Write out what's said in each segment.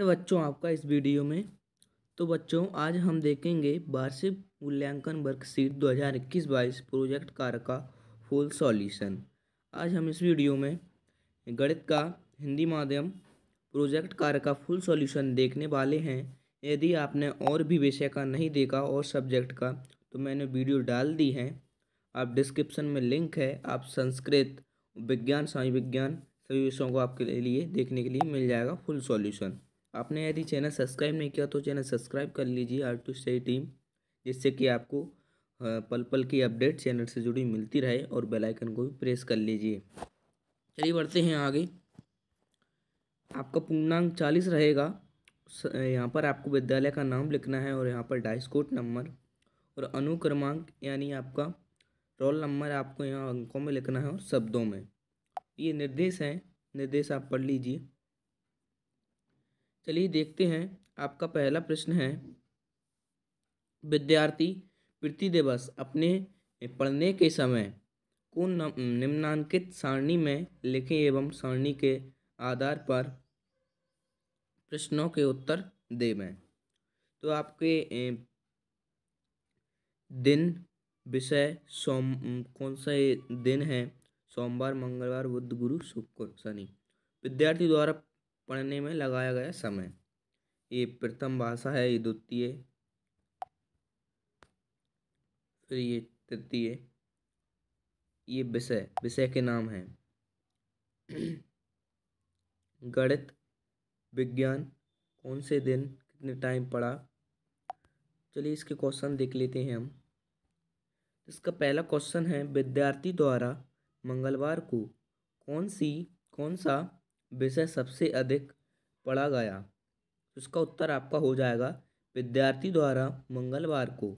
नमस्ते तो बच्चों आपका इस वीडियो में तो बच्चों आज हम देखेंगे वार्षिक मूल्यांकन वर्कशीट 2021 बाईस प्रोजेक्ट कार्य का फुल सॉल्यूशन आज हम इस वीडियो में गणित का हिंदी माध्यम प्रोजेक्ट कार्य का फुल सॉल्यूशन देखने वाले हैं यदि आपने और भी विषय का नहीं देखा और सब्जेक्ट का तो मैंने वीडियो डाल दी है आप डिस्क्रिप्शन में लिंक है आप संस्कृत विज्ञान साई विज्ञान सभी विषयों को आपके लिए देखने के लिए मिल जाएगा फुल सॉल्यूशन आपने यदि चैनल सब्सक्राइब नहीं किया तो चैनल सब्सक्राइब कर लीजिए आर टू स्टडी टीम जिससे कि आपको पल पल की अपडेट चैनल से जुड़ी मिलती रहे और बेल आइकन को भी प्रेस कर लीजिए चलिए बढ़ते हैं आगे आपका पूर्णांक चालीस रहेगा यहाँ पर आपको विद्यालय का नाम लिखना है और यहाँ पर डाइस कोड नंबर और अनुक्रमांक यानी आपका रोल नंबर आपको यहाँ अंकों में लिखना है और शब्दों में ये निर्देश हैं निर्देश आप पढ़ लीजिए चलिए देखते हैं आपका पहला प्रश्न है विद्यार्थी प्रति दिवस अपने पढ़ने के समय कौन निम्नांकित सारणी में लिखें एवं सारणी के आधार पर प्रश्नों के उत्तर दे में तो आपके दिन विषय सोम कौन सा दिन है सोमवार मंगलवार बुध गुरु शुक्र शनि विद्यार्थी द्वारा पढ़ने में लगाया गया समय ये प्रथम भाषा है ये द्वितीय फिर ये तृतीय ये विषय विषय के नाम हैं गणित विज्ञान कौन से दिन कितने टाइम पढ़ा चलिए इसके क्वेश्चन देख लेते हैं हम इसका पहला क्वेश्चन है विद्यार्थी द्वारा मंगलवार को कौन सी कौन सा विषय सबसे अधिक पढ़ा गया इसका उत्तर आपका हो जाएगा विद्यार्थी द्वारा मंगलवार को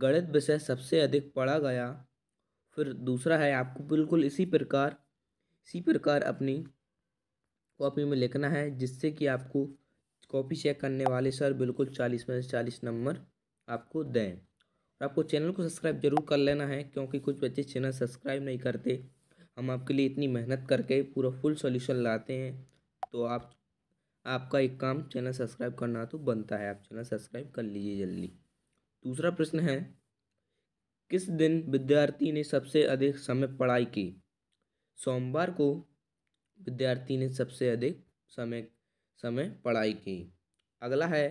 गणित विषय सबसे अधिक पढ़ा गया फिर दूसरा है आपको बिल्कुल इसी प्रकार इसी प्रकार अपनी कॉपी में लिखना है जिससे कि आपको कॉपी चेक करने वाले सर बिल्कुल चालीस में से चालीस नंबर आपको दें और आपको चैनल को सब्सक्राइब जरूर कर लेना है क्योंकि कुछ बच्चे चैनल सब्सक्राइब नहीं करते हम आपके लिए इतनी मेहनत करके पूरा फुल सॉल्यूशन लाते हैं तो आप आपका एक काम चैनल सब्सक्राइब करना तो बनता है आप चैनल सब्सक्राइब कर लीजिए जल्दी दूसरा प्रश्न है किस दिन विद्यार्थी ने सबसे अधिक समय पढ़ाई की सोमवार को विद्यार्थी ने सबसे अधिक समय समय पढ़ाई की अगला है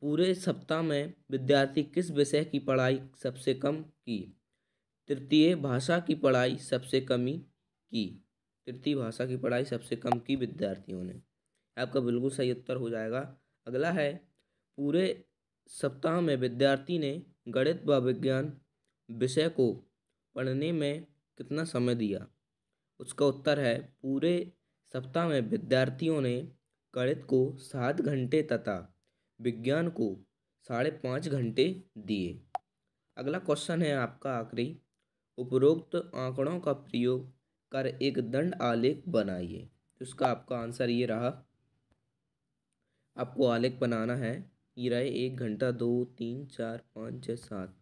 पूरे सप्ताह में विद्यार्थी किस विषय की पढ़ाई सबसे कम की तृतीय भाषा की पढ़ाई सबसे कमी की तृतीय भाषा की पढ़ाई सबसे कम की विद्यार्थियों ने आपका बिल्कुल सही उत्तर हो जाएगा अगला है पूरे सप्ताह में विद्यार्थी ने गणित व विज्ञान विषय को पढ़ने में कितना समय दिया उसका उत्तर है पूरे सप्ताह में विद्यार्थियों ने गणित को सात घंटे तथा विज्ञान को साढ़े पाँच घंटे दिए अगला क्वेश्चन है आपका आखिरी उपरोक्त आंकड़ों का प्रयोग कर एक दंड आलेख बनाइए तो इसका आपका आंसर ये रहा आपको आलेख बनाना है ये रहे एक घंटा दो तीन चार पाँच छः सात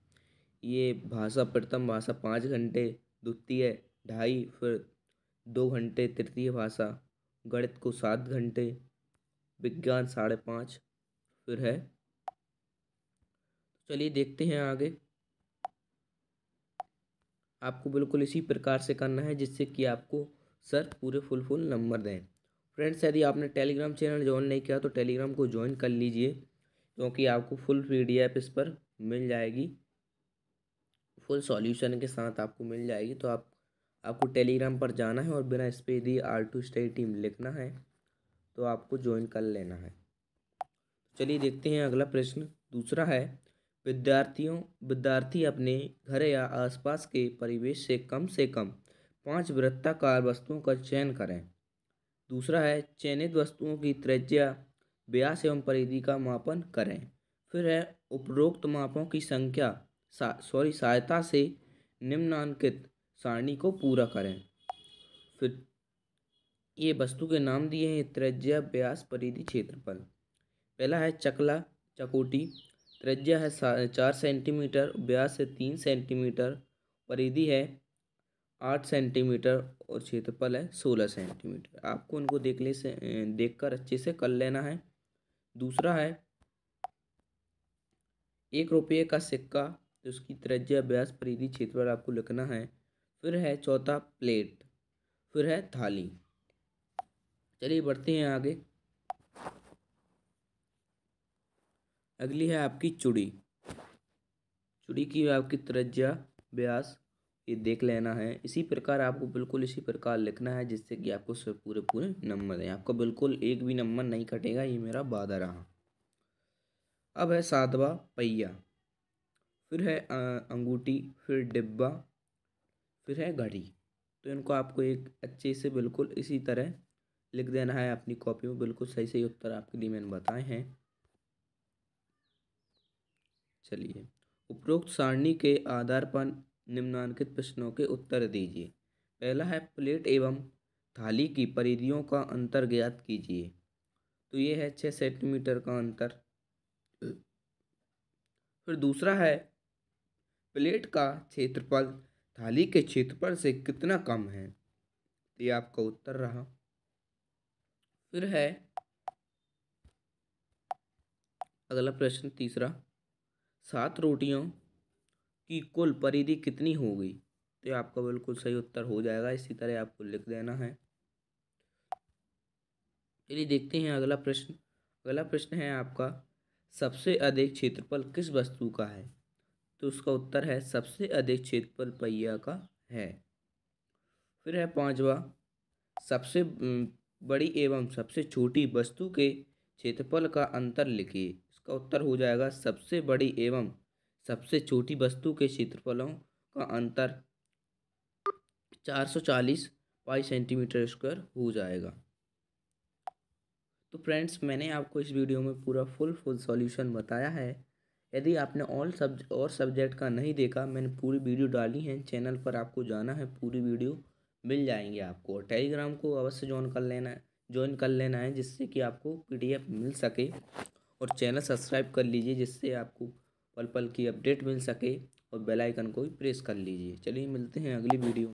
ये भाषा प्रथम भाषा पाँच घंटे द्वितीय ढाई फिर दो घंटे तृतीय भाषा गणित को सात घंटे विज्ञान साढ़े पाँच फिर है चलिए देखते हैं आगे आपको बिल्कुल इसी प्रकार से करना है जिससे कि आपको सर पूरे फुल फुल नंबर दें फ्रेंड्स यदि आपने टेलीग्राम चैनल ज्वाइन नहीं किया तो टेलीग्राम को ज्वाइन कर लीजिए क्योंकि आपको फुल पी डी इस पर मिल जाएगी फुल सॉल्यूशन के साथ आपको मिल जाएगी तो आप आपको टेलीग्राम पर जाना है और बिना इस पर यदि आर टू स्टडी टीम लिखना है तो आपको ज्वाइन कर लेना है चलिए देखते हैं अगला प्रश्न दूसरा है विद्यार्थियों विद्यार्थी अपने घर या आसपास के परिवेश से कम से कम पाँच वृत्ताकार वस्तुओं का चयन करें दूसरा है चयनित वस्तुओं की त्रिज्या व्यास एवं परिधि का मापन करें फिर है उपरोक्त मापों की संख्या सा, सॉरी सहायता से निम्नांकित सारणी को पूरा करें फिर ये वस्तु के नाम दिए हैं त्रिज्या व्यास परिधि क्षेत्रफल पहला है चकला चकोटी त्रिज्या है चार सेंटीमीटर ब्यास है तीन सेंटीमीटर परिधि है आठ सेंटीमीटर और क्षेत्रफल है सोलह सेंटीमीटर आपको उनको देख ले से देख कर अच्छे से कर लेना है दूसरा है एक रुपये का सिक्का तो उसकी त्रिज्या ब्यास परिधि क्षेत्रफल आपको लिखना है फिर है चौथा प्लेट फिर है थाली चलिए बढ़ते हैं आगे अगली है आपकी चूड़ी चूड़ी की आपकी त्रिज्या व्यास ये देख लेना है इसी प्रकार आपको बिल्कुल इसी प्रकार लिखना है जिससे कि आपको पूरे पूरे नंबर दें आपका बिल्कुल एक भी नंबर नहीं कटेगा ये मेरा वादा रहा अब है सातवा पहिया फिर है अंगूठी फिर डिब्बा फिर है घड़ी तो इनको आपको एक अच्छे से बिल्कुल इसी तरह लिख देना है अपनी कॉपी में बिल्कुल सही सही उत्तर आपके लिए मैंने बताए हैं चलिए उपरोक्त सारणी के आधार पर निम्नांकित प्रश्नों के उत्तर दीजिए पहला है प्लेट एवं थाली की परिधियों का अंतर ज्ञात कीजिए तो ये है छः सेंटीमीटर का अंतर फिर दूसरा है प्लेट का क्षेत्रफल थाली के क्षेत्रफल से कितना कम है ये आपका उत्तर रहा फिर है अगला प्रश्न तीसरा सात रोटियों की कुल परिधि कितनी होगी तो आपका बिल्कुल सही उत्तर हो जाएगा इसी तरह आपको लिख देना है चलिए देखते हैं अगला प्रश्न अगला प्रश्न है आपका सबसे अधिक क्षेत्रफल किस वस्तु का है तो उसका उत्तर है सबसे अधिक क्षेत्रफल पहिया का है फिर है पांचवा सबसे बड़ी एवं सबसे छोटी वस्तु के क्षेत्रफल का अंतर लिखिए इसका उत्तर हो जाएगा सबसे बड़ी एवं सबसे छोटी वस्तु के क्षेत्रफलों का अंतर 440 पाई सेंटीमीटर स्क्वायर हो जाएगा तो फ्रेंड्स मैंने आपको इस वीडियो में पूरा फुल फुल सॉल्यूशन बताया है यदि आपने ऑल सब और सब्जेक्ट का नहीं देखा मैंने पूरी वीडियो डाली है चैनल पर आपको जाना है पूरी वीडियो मिल जाएंगे आपको टेलीग्राम को अवश्य ज्वाइन कर लेना ज्वाइन कर लेना है जिससे कि आपको पीडीएफ मिल सके और चैनल सब्सक्राइब कर लीजिए जिससे आपको पल पल की अपडेट मिल सके और बेल आइकन को भी प्रेस कर लीजिए चलिए मिलते हैं अगली वीडियो